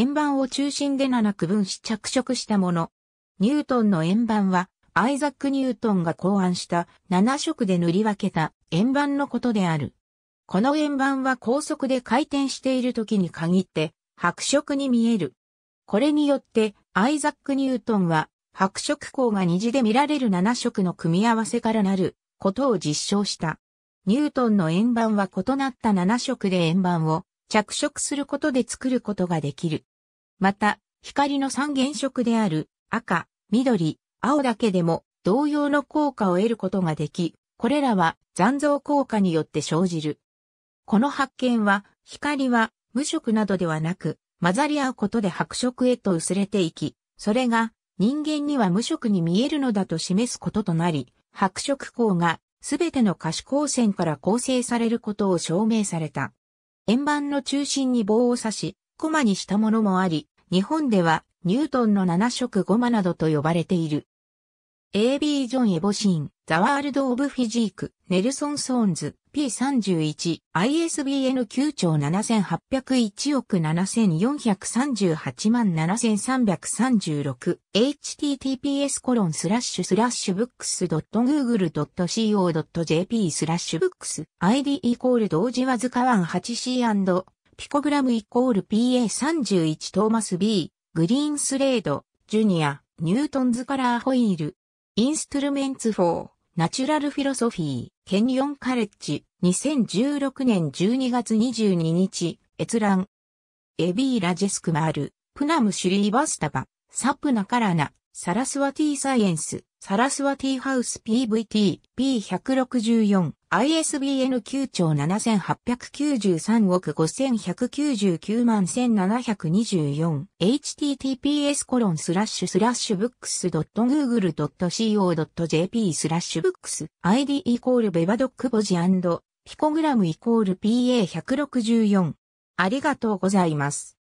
円盤を中心で7区分し着色したもの。ニュートンの円盤は、アイザック・ニュートンが考案した7色で塗り分けた円盤のことである。この円盤は高速で回転している時に限って白色に見える。これによってアイザック・ニュートンは白色光が虹で見られる7色の組み合わせからなることを実証した。ニュートンの円盤は異なった7色で円盤を着色することで作ることができる。また、光の三原色である赤、緑、青だけでも同様の効果を得ることができ、これらは残像効果によって生じる。この発見は、光は無色などではなく、混ざり合うことで白色へと薄れていき、それが人間には無色に見えるのだと示すこととなり、白色光がすべての可視光線から構成されることを証明された。円盤の中心に棒を刺し、コマにしたものもあり、日本ではニュートンの七色ゴマなどと呼ばれている。AB ジョン・エボシン、ザワールド・オブ・フィジーク、ネルソン・ソーンズ、P31、ISBN 9兆7801億7438万7336、https コロンスラッシュスラッシュブックス .google.co.jp スラッシュブックス ID イコール同時わずか 18C& ピコグラムイコール PA31 トーマス B、グリーンスレード、ジュニア、ニュートンズカラーホイール、インストゥルメンツ4、ナチュラルフィロソフィー、ケニオンカレッジ、2016年12月22日、閲覧。エビーラジェスクマール、プナムシュリーバスタバ、サプナカラナ、サラスワティサイエンス。サラスワティハウス PVT P164 ISBN 9兆7893億5199万1724 https コロンスラッシュスラッシュブックス .google.co.jp スラッシュブックス ID イコールベバドックボジピコグラムイコール PA164 ありがとうございます。